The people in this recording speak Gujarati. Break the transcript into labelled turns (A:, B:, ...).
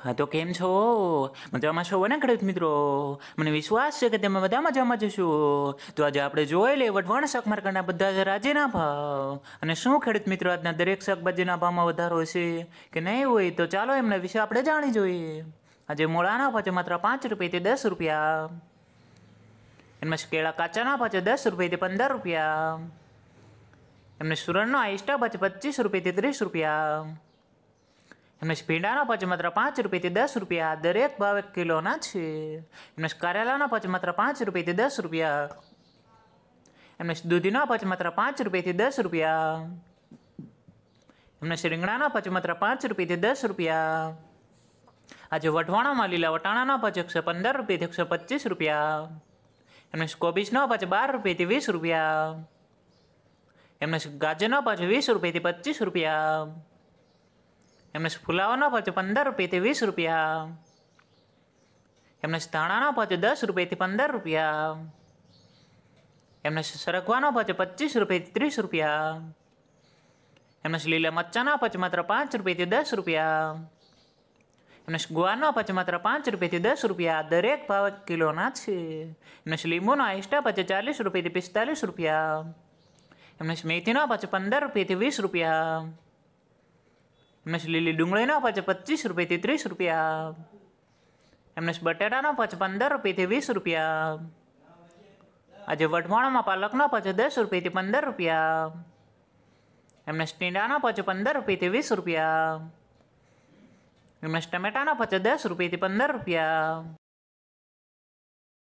A: હા તો કેમ છો મજામાં છો બને ખેડૂત મિત્રો મને વિશ્વાસ છે કે તમે બધા મજામાં જશો તો આજે આપણે જોઈ લઈએ વઢવાણ શાકમાર્કેટના બધા રાજ્યના ભાવ અને શું ખેડૂત મિત્રો આજના દરેક શાકભાજીના ભાવમાં વધારો હશે કે નહીં હોય તો ચાલો એમના વિશે આપણે જાણી જોઈએ આજે મોળાના પાછે માત્ર પાંચ રૂપિયાથી દસ રૂપિયા એમાં કેળા કાચાના પાછે દસ રૂપિયાથી પંદર રૂપિયા એમને સુરણનો આઈસ્ટા પાછે પચીસ રૂપિયાથી ત્રીસ રૂપિયા એમજ ભીંડાના પચ માત્ર પાંચ રૂપિયાથી દસ રૂપિયા દરેક ભાવે કિલોના છે એમજ કરેલાના પચ પાંચ રૂપિયાથી દસ રૂપિયા એમજ દૂધીના પચ પાંચ રૂપિયાથી દસ રૂપિયા એમજ રીંગણાના પચ માત્ર પાંચ રૂપિયાથી દસ રૂપિયા આજે વઢવાણામાં લીલા વટાણાના પચ એકસો પંદર રૂપિયાથી એકસો પચીસ રૂપિયા એમજ કોબીજનો પચ બાર રૂપિયાથી વીસ રૂપિયા એમને ગાજરનો પચ વીસ રૂપિયાથી પચીસ રૂપિયા એમને ફુલાવો ન પહોંચ્યો પંદર રૂપિયાથી વીસ રૂપિયા એમને ધાણાનો ન પહોંચ્યો દસ રૂપિયાથી પંદર રૂપિયા એમને સરગવા ન પહોંચ્યો પચીસ રૂપિયાથી ત્રીસ રૂપિયા એમને લીલા મચ્છા ન પહોંચ્યો માત્ર પાંચ રૂપિયાથી દસ રૂપિયા એમને ગુવારના પછી માત્ર પાંચ રૂપિયાથી દસ રૂપિયા દરેક ભાવ કિલોના છે એમને લીંબુનો આઈસ્ટા પછી ચાલીસ રૂપિયાથી પિસ્તાલીસ રૂપિયા એમને મેથીના પછી પંદર રૂપિયાથી વીસ રૂપિયા એમને લીલી ડુંગળીનો ખર્ચ પચીસ રૂપિયાથી ત્રીસ રૂપિયા એમને બટેટાનો ખર્ચ પંદર રૂપિયાથી વીસ રૂપિયા આજે વઢવાણમાં પાલકનો પછી દસ રૂપિયાથી પંદર રૂપિયા એમને ટીંડાનો પછી પંદર રૂપિયાથી વીસ રૂપિયા એમને ટમેટાનો પછી દસ રૂપિયાથી પંદર રૂપિયા